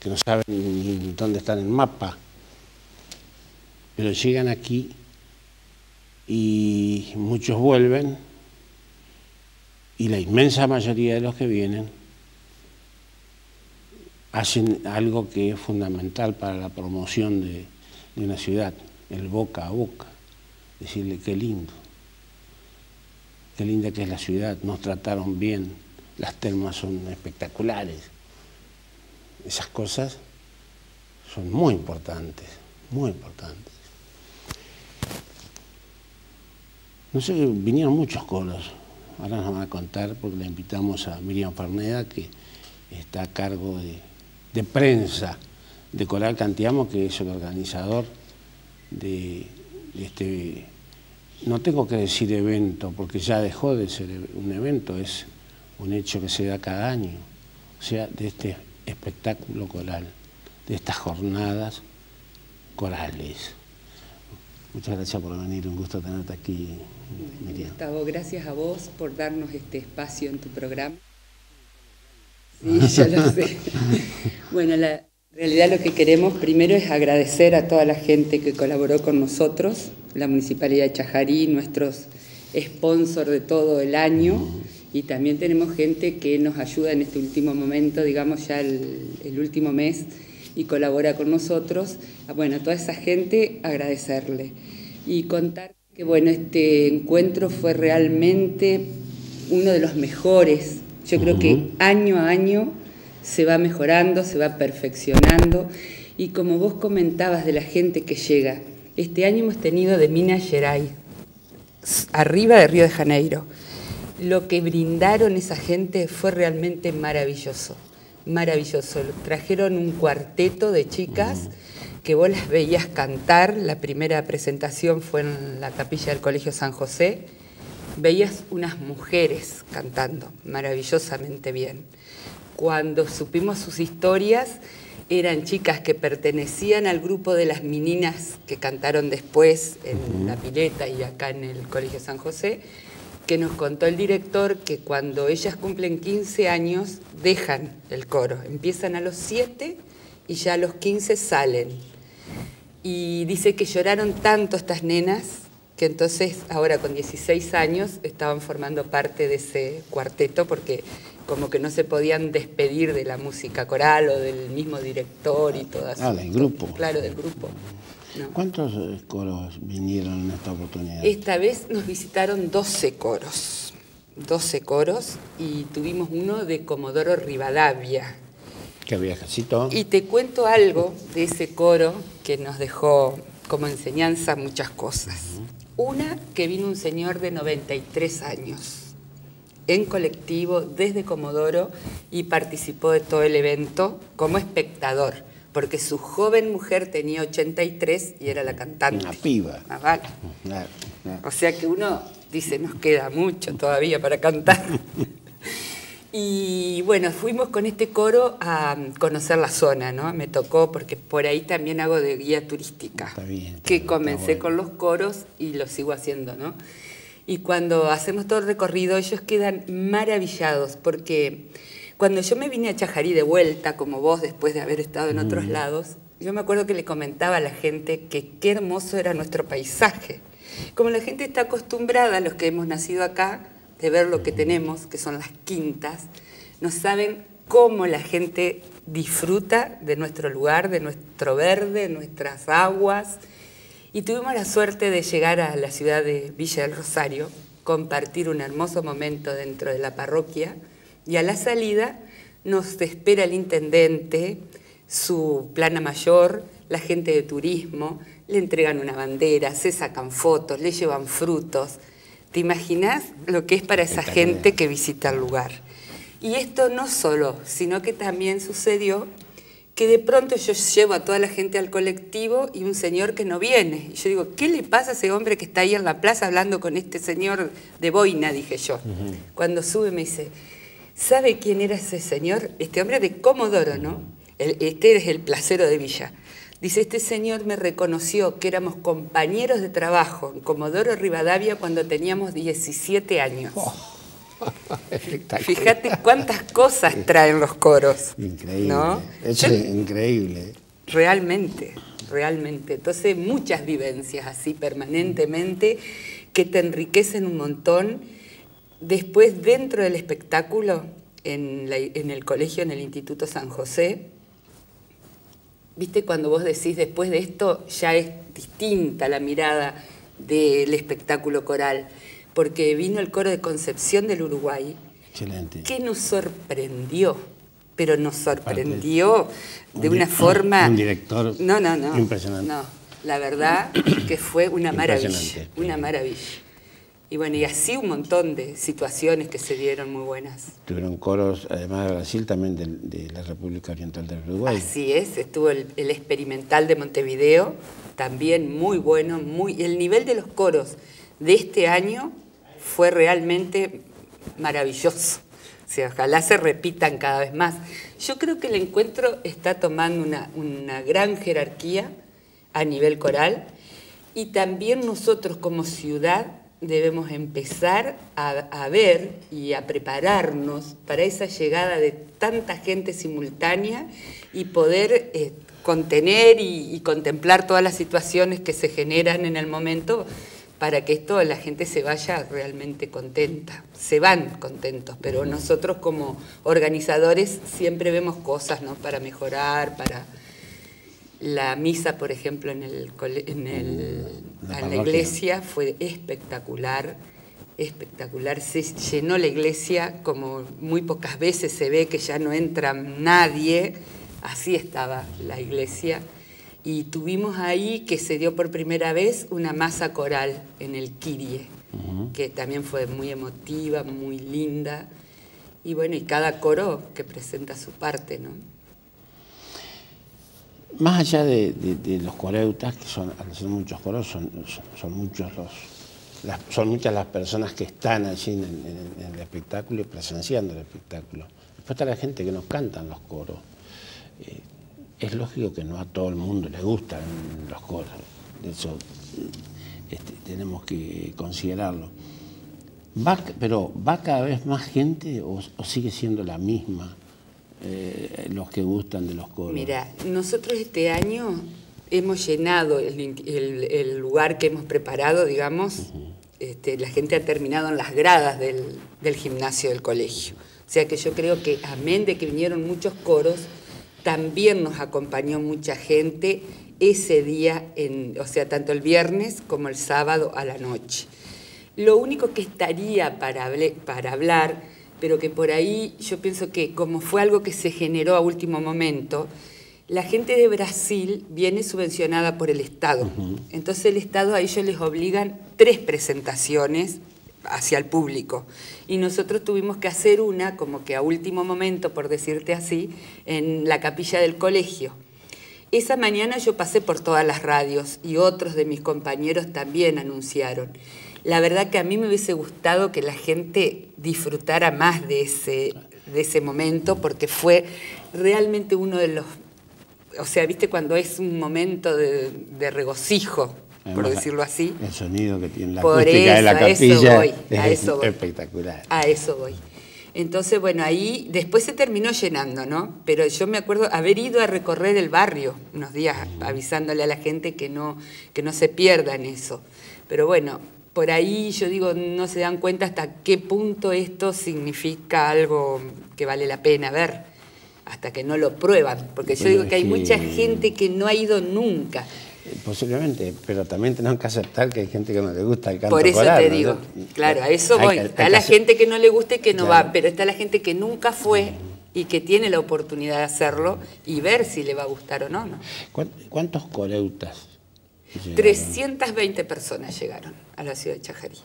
que no sabe ni dónde está en el mapa, pero llegan aquí y muchos vuelven y la inmensa mayoría de los que vienen hacen algo que es fundamental para la promoción de, de una ciudad el boca a boca, decirle qué lindo, qué linda que es la ciudad, nos trataron bien, las termas son espectaculares. Esas cosas son muy importantes, muy importantes. No sé, vinieron muchos coros. Ahora nos van a contar porque le invitamos a Miriam Farneda, que está a cargo de, de prensa de Coral Cantiamo, que es el organizador de, este, no tengo que decir evento, porque ya dejó de ser e, un evento, es un hecho que se da cada año, o sea, de este espectáculo coral, de estas jornadas corales. Muchas gracias por venir, un gusto tenerte aquí, Miriam. Gustavo, gracias a vos por darnos este espacio en tu programa. Sí, ya lo sé. bueno, la... En realidad lo que queremos primero es agradecer a toda la gente que colaboró con nosotros, la Municipalidad de Chajarí, nuestros sponsors de todo el año y también tenemos gente que nos ayuda en este último momento, digamos ya el, último mes y colabora con nosotros. Ah, bueno, a toda esa gente agradecerle y contar que bueno, este encuentro fue realmente uno de los mejores. Yo creo que año a año se va mejorando, se va perfeccionando y como vos comentabas de la gente que llega, este año hemos tenido de Minas Gerais, arriba de Río de Janeiro. Lo que brindaron esa gente fue realmente maravilloso, maravilloso. Trajeron un cuarteto de chicas que vos las veías cantar, la primera presentación fue en la capilla del Colegio San José, veías unas mujeres cantando maravillosamente bien cuando supimos sus historias, eran chicas que pertenecían al grupo de las meninas que cantaron después en La Pileta y acá en el Colegio San José, que nos contó el director que cuando ellas cumplen 15 años dejan el coro, empiezan a los 7 y ya a los 15 salen. Y dice que lloraron tanto estas nenas que entonces ahora con 16 años estaban formando parte de ese cuarteto porque como que no se podían despedir de la música coral o del mismo director y todas. Ah, del grupo. Claro, del grupo. ¿Cuántos eh, coros vinieron en esta oportunidad? Esta vez nos visitaron 12 coros, 12 coros y tuvimos uno de Comodoro Rivadavia. Qué viajecito. Y te cuento algo de ese coro que nos dejó como enseñanza muchas cosas. Una, que vino un señor de 93 años en colectivo desde Comodoro y participó de todo el evento como espectador, porque su joven mujer tenía 83 y era la cantante. Una piba. O sea que uno dice, nos queda mucho todavía para cantar. y bueno, fuimos con este coro a conocer la zona, ¿no? Me tocó porque por ahí también hago de guía turística. Está bien. que comencé con los coros y lo sigo haciendo, ¿no? Y cuando hacemos todo el recorrido, ellos quedan maravillados porque cuando yo me vine a Chajarí de vuelta, como vos, después de haber estado en otros mm. lados, yo me acuerdo que le comentaba a la gente que qué hermoso era nuestro paisaje. Como la gente está acostumbrada, los que hemos nacido acá, de ver lo que mm. tenemos, que son las quintas, no saben cómo la gente disfruta de nuestro lugar, de nuestro verde, nuestras aguas, y tuvimos la suerte de llegar a la ciudad de Villa del Rosario, compartir un hermoso momento dentro de la parroquia y a la salida nos espera el intendente, su plana mayor, la gente de turismo, le entregan una bandera, se sacan fotos, le llevan frutos. ¿Te imaginas lo que es para esa gente que visita el lugar? Y esto no solo, sino que también sucedió que de pronto yo llevo a toda la gente al colectivo y un señor que no viene. Y yo digo, ¿qué le pasa a ese hombre que está ahí en la plaza hablando con este señor de boina? Dije yo. Cuando sube me dice, ¿sabe quién era ese señor? Este hombre de Comodoro, ¿no? este es el placero de Villa. Dice, este señor me reconoció que éramos compañeros de trabajo en Comodoro Rivadavia cuando teníamos 17 años. Oh. Fíjate cuántas cosas traen los coros. Increíble. Realmente, realmente. Entonces, muchas vivencias así permanentemente que te enriquecen un montón. Después, dentro del espectáculo, en, en el colegio, en el Instituto San José, viste cuando vos decís después de esto ya es distinta la mirada del espectáculo coral porque vino el coro de Concepción del Uruguay, que nos sorprendió, pero nos sorprendió de una forma... Un director no, no, no, impresionante. No, la verdad que fue una maravilla, una maravilla. Y bueno, y así un montón de situaciones que se dieron muy buenas. Tuvieron coros, además de Brasil, también de, la República Oriental del Uruguay. Así es, estuvo el, el, experimental de Montevideo, también muy bueno, muy el nivel de los coros de este año fue realmente maravilloso. ojalá se repitan cada vez más. Yo creo que el encuentro está tomando una, gran jerarquía a nivel coral y también nosotros como ciudad debemos empezar a, ver y a prepararnos para esa llegada de tanta gente simultánea y poder eh, contener y, contemplar todas las situaciones que se generan en el momento para que esto la gente se vaya realmente contenta. Se van contentos, pero nosotros como organizadores siempre vemos cosas ¿no? para mejorar, para la misa, por ejemplo, en, el, en, uh, en la iglesia fue espectacular, espectacular. Se llenó la iglesia, como muy pocas veces se ve que ya no entra nadie, así estaba la iglesia y tuvimos ahí que se dio por primera vez una masa coral en el Kirie, que también fue muy emotiva, muy linda. Y bueno, y cada coro que presenta su parte, ¿no? Más allá de, los coreutas, que son, al muchos coros, son, muchos los, son muchas las personas que están allí en, el espectáculo y presenciando el espectáculo. Después está la gente que nos cantan los coros. Eh, es lógico que no a todo el mundo le gustan los coros, eso este, tenemos que considerarlo. pero ¿va cada vez más gente o, sigue siendo la misma eh, los que gustan de los coros? Mira, nosotros este año hemos llenado el, lugar que hemos preparado, digamos. este, la gente ha terminado en las gradas del, del gimnasio del colegio. O sea que yo creo que, amén de que vinieron muchos coros, también nos acompañó mucha gente ese día, en, o sea, tanto el viernes como el sábado a la noche. Lo único que estaría para, hablar, pero que por ahí yo pienso que como fue algo que se generó a último momento, la gente de Brasil viene subvencionada por el Estado. Entonces el Estado a ellos les obligan tres presentaciones hacia el público y nosotros tuvimos que hacer una, como que a último momento, por decirte así, en la capilla del colegio. Esa mañana yo pasé por todas las radios y otros de mis compañeros también anunciaron. La verdad que a mí me hubiese gustado que la gente disfrutara más de ese, de ese momento porque fue realmente uno de los... O sea, viste cuando es un momento de, de regocijo, por decirlo así. El sonido que tiene la por acústica de la capilla a eso voy, es espectacular. A eso voy. Entonces, bueno, ahí después se terminó llenando, ¿no? Pero yo me acuerdo haber ido a recorrer el barrio unos días avisándole a la gente que no, que no se pierdan eso. Pero bueno, por ahí yo digo, no se dan cuenta hasta qué punto esto significa algo que vale la pena ver, hasta que no lo prueban. Porque yo digo que hay mucha gente que no ha ido nunca. Eh, posiblemente, pero también tenemos que aceptar que hay gente que no le gusta el canto Por eso te digo, claro, a eso voy. está la gente que no le gusta y que no va, pero está la gente que nunca fue y que tiene la oportunidad de hacerlo y ver si le va a gustar o no. ¿Cuántos coleutas? 320 personas llegaron a la ciudad de Chajarí.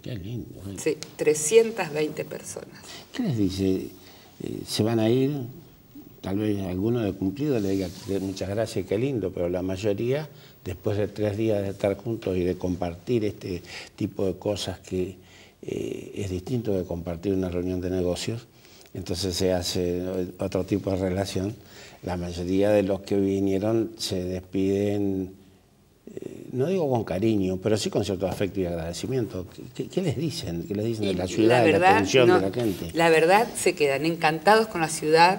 qué lindo. ¿eh? Sí, 320 personas. ¿Qué les dice? Eh, ¿Se van a ir? tal vez alguno de cumplido le diga muchas gracias, qué lindo, pero la mayoría, después de tres días de estar juntos y de compartir este tipo de cosas que eh, es distinto de compartir una reunión de negocios, entonces se hace otro tipo de relación. La mayoría de los que vinieron se despiden, eh, no digo con cariño, pero sí con cierto afecto y agradecimiento. ¿Qué, les dicen? ¿Qué les dicen de la ciudad, de la atención de la gente? La verdad, se quedan encantados con la ciudad,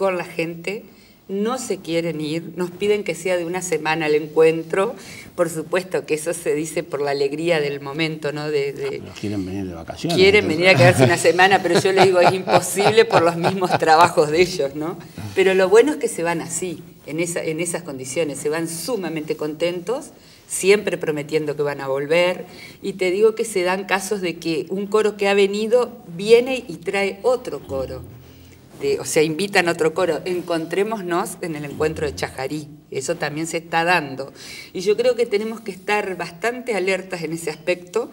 con la gente, no se quieren ir, nos piden que sea de una semana el encuentro, por supuesto que eso se dice por la alegría del momento, ¿no? De, ah, quieren venir de vacaciones. Quieren venir a quedarse una semana, pero yo les digo, es imposible por los mismos trabajos de ellos, ¿no? Pero lo bueno es que se van así, en esas condiciones, se van sumamente contentos, siempre prometiendo que van a volver, y te digo que se dan casos de que un coro que ha venido viene y trae otro coro este, o sea, invitan a otro coro, encontrémonos en el encuentro de Chajarí, eso también se está dando. Y yo creo que tenemos que estar bastante alertas en ese aspecto,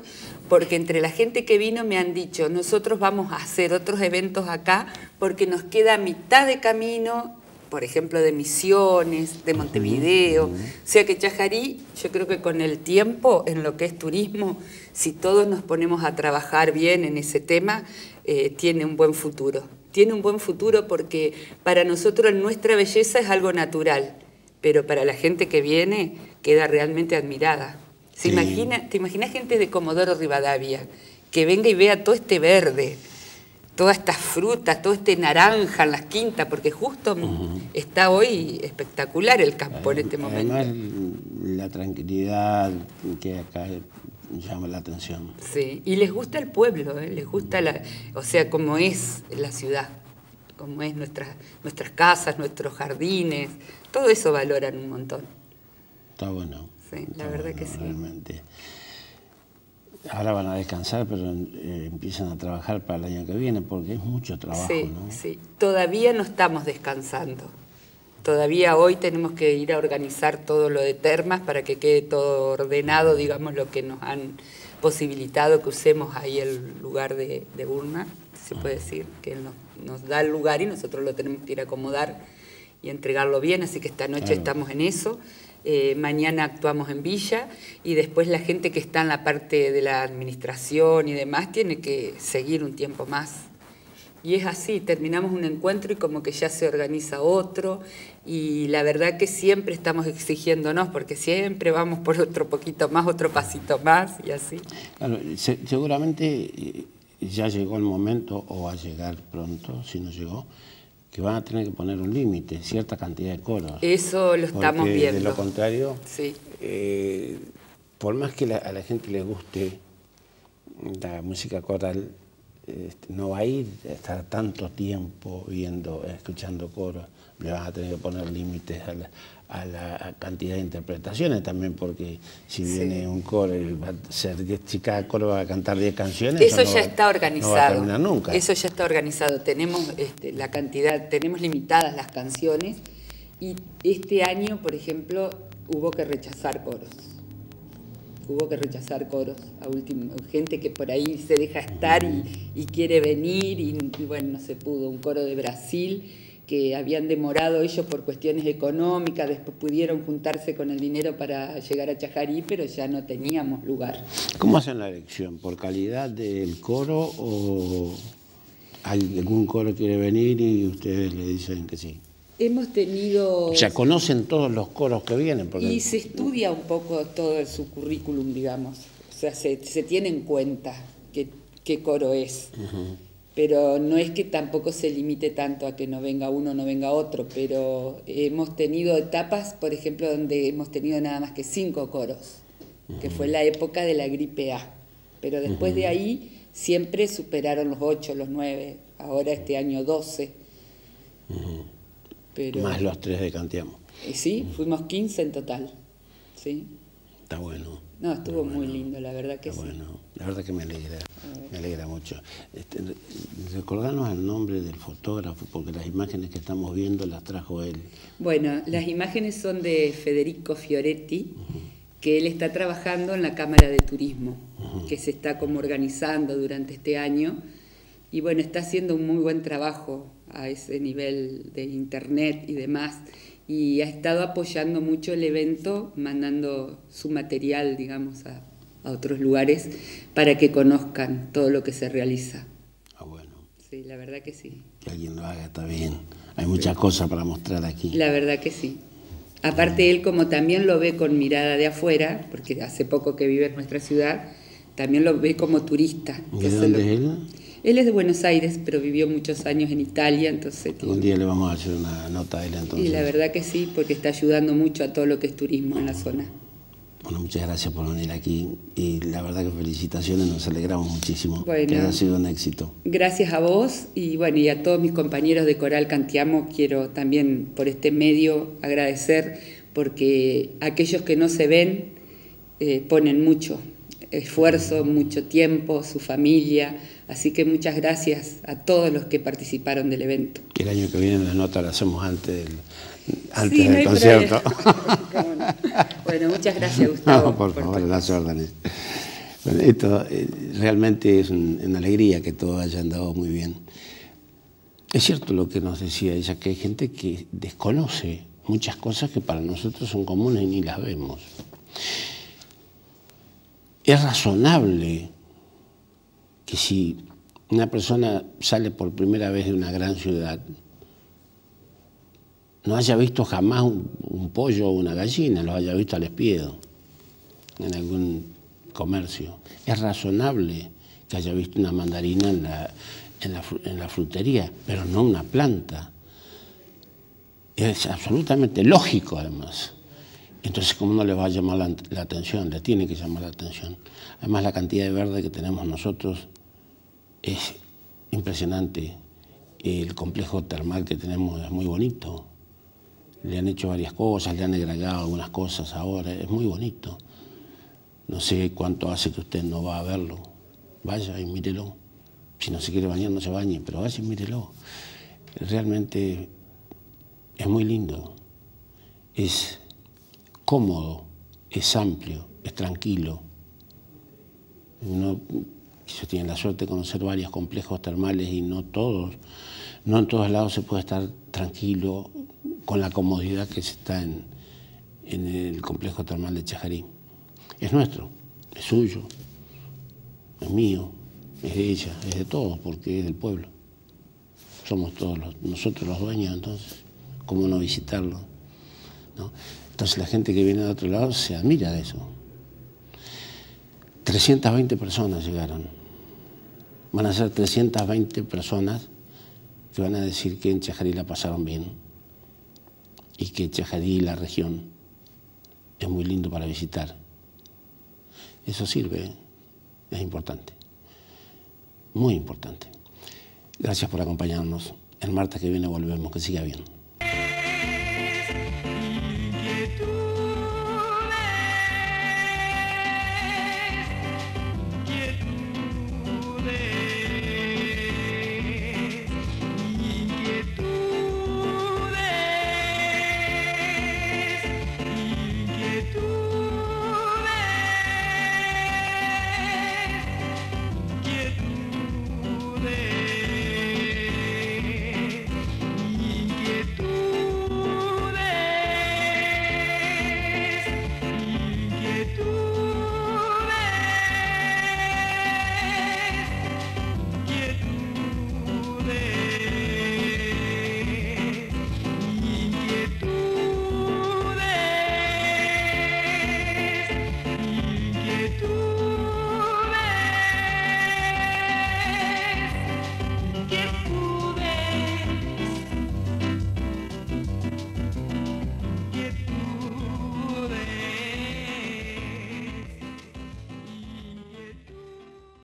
porque entre la gente que vino me han dicho, nosotros vamos a hacer otros eventos acá porque nos queda mitad de camino, por ejemplo, de Misiones, de Montevideo. O sea que Chajarí, yo creo que con el tiempo, en lo que es turismo, si todos nos ponemos a trabajar bien en ese tema, eh, tiene un buen futuro tiene un buen futuro porque para nosotros nuestra belleza es algo natural, pero para la gente que viene queda realmente admirada. ¿Se imagina, ¿Te imaginas gente de Comodoro Rivadavia que venga y vea todo este verde? todas estas frutas, todo este naranja en las quintas, porque justo está hoy espectacular el campo en este momento. la tranquilidad que acá llama la atención. Sí, y les gusta el pueblo, ¿eh? les gusta la, o sea, como es la ciudad, como es nuestras nuestras casas, nuestros jardines, todo eso valoran un montón. Está bueno. Sí, la verdad que sí. Realmente. Ahora van a descansar, pero eh, empiezan a trabajar para el año que viene porque es mucho trabajo, sí, Sí, todavía no estamos descansando. Todavía hoy tenemos que ir a organizar todo lo de termas para que quede todo ordenado, digamos, lo que nos han posibilitado que usemos ahí el lugar de, de Burma, se puede decir, que nos, da el lugar y nosotros lo tenemos que ir a acomodar y entregarlo bien, así que esta noche estamos en eso. Eh, mañana actuamos en Villa y después la gente que está en la parte de la administración y demás tiene que seguir un tiempo más y es así, terminamos un encuentro y como que ya se organiza otro y la verdad que siempre estamos exigiéndonos porque siempre vamos por otro poquito más, otro pasito más y así. seguramente eh, ya llegó el momento o va a llegar pronto, si no llegó, que van a tener que poner un límite, cierta cantidad de coros. Eso lo estamos viendo. De lo contrario, sí. Eh, por más que a la gente le guste la música coral, este, no va a ir a estar tanto tiempo viendo, escuchando coros, le van a tener que poner límites a la, cantidad de interpretaciones también, porque si viene un coro, va a ser, si cada coro va a cantar 10 canciones, eso, ya está organizado. nunca. Eso ya está organizado. Tenemos este, la cantidad, tenemos limitadas las canciones y este año, por ejemplo, hubo que rechazar coros hubo que rechazar coros a último, gente que por ahí se deja estar y, quiere venir y, bueno, no se pudo, un coro de Brasil que habían demorado ellos por cuestiones económicas, después pudieron juntarse con el dinero para llegar a Chajarí, pero ya no teníamos lugar. ¿Cómo hacen la elección? ¿Por calidad del coro o algún coro quiere venir y ustedes le dicen que sí? Hemos tenido... Ya conocen todos los coros que vienen. Porque... Y se estudia un poco todo su currículum, digamos. O sea, se, tiene en cuenta qué, qué coro es. Pero no es que tampoco se limite tanto a que no venga uno, no venga otro, pero hemos tenido etapas, por ejemplo, donde hemos tenido nada más que cinco coros, que fue la época de la gripe A. Pero después de ahí siempre superaron los ocho, los nueve, ahora este año doce. Más los tres de Cantiamo. Y sí, fuimos 15 en total. Está bueno. No, estuvo muy lindo, la verdad que sí. Bueno, la verdad que me alegra, me alegra mucho. Este, el nombre del fotógrafo, porque las imágenes que estamos viendo las trajo él. Bueno, las imágenes son de Federico Fioretti, que él está trabajando en la Cámara de Turismo, que se está como organizando durante este año. Y bueno, está haciendo un muy buen trabajo a ese nivel de internet y demás, y ha estado apoyando mucho el evento, mandando su material, digamos, a, a otros lugares para que conozcan todo lo que se realiza. Ah, bueno. Sí, la verdad que sí. Que alguien lo haga está bien. Hay muchas cosas para mostrar aquí. La verdad que sí. Aparte él como también lo ve con mirada de afuera, porque hace poco que vive en nuestra ciudad, también lo ve como turista. ¿De dónde él? Él es de Buenos Aires, pero vivió muchos años en Italia, entonces... Un día le vamos a hacer una nota a él entonces. Y la verdad que sí, porque está ayudando mucho a todo lo que es turismo en la zona. Bueno, muchas gracias por venir aquí y la verdad que felicitaciones, nos alegramos muchísimo. Bueno, que ha sido un éxito. Gracias a vos y bueno, y a todos mis compañeros de Coral Cantiamo quiero también por este medio agradecer porque aquellos que no se ven eh, ponen mucho esfuerzo, mucho tiempo, su familia, Así que muchas gracias a todos los que participaron del evento. el año que viene la nota la hacemos antes del, antes del concierto. Bueno, muchas gracias, Gustavo. por, favor, las órdenes. esto eh, realmente es una alegría que todo haya andado muy bien. Es cierto lo que nos decía ella, que hay gente que desconoce muchas cosas que para nosotros son comunes y ni las vemos. Es razonable que si una persona sale por primera vez de una gran ciudad, no haya visto jamás un, pollo o una gallina, lo haya visto al espiedo en algún comercio. Es razonable que haya visto una mandarina en la, en la, frutería, pero no una planta. Es absolutamente lógico, además. Entonces, ¿cómo no le va a llamar la, atención? Le tiene que llamar la atención. Además, la cantidad de verde que tenemos nosotros es impresionante. El complejo termal que tenemos es muy bonito. Le han hecho varias cosas, le han agregado algunas cosas ahora, es muy bonito. No sé cuánto hace que usted no va a verlo. Vaya y mírelo. Si no se quiere bañar, no se bañe, pero vaya y mírelo. Realmente es muy lindo. Es cómodo, es amplio, es tranquilo. Uno que tienen tiene la suerte de conocer varios complejos termales y no todos, no en todos lados se puede estar tranquilo con la comodidad que se está en, en el complejo termal de Chajarí. Es nuestro, es suyo, es mío, es de ella, es de todos, porque es del pueblo. Somos todos los, nosotros los dueños, entonces, ¿cómo no visitarlo? Entonces la gente que viene de otro lado se admira de eso. 320 personas llegaron van a ser 320 personas que van a decir que en Chajarí la pasaron bien y que Chajarí la región es muy lindo para visitar. Eso sirve, es importante, muy importante. Gracias por acompañarnos. El martes que viene volvemos, que siga bien.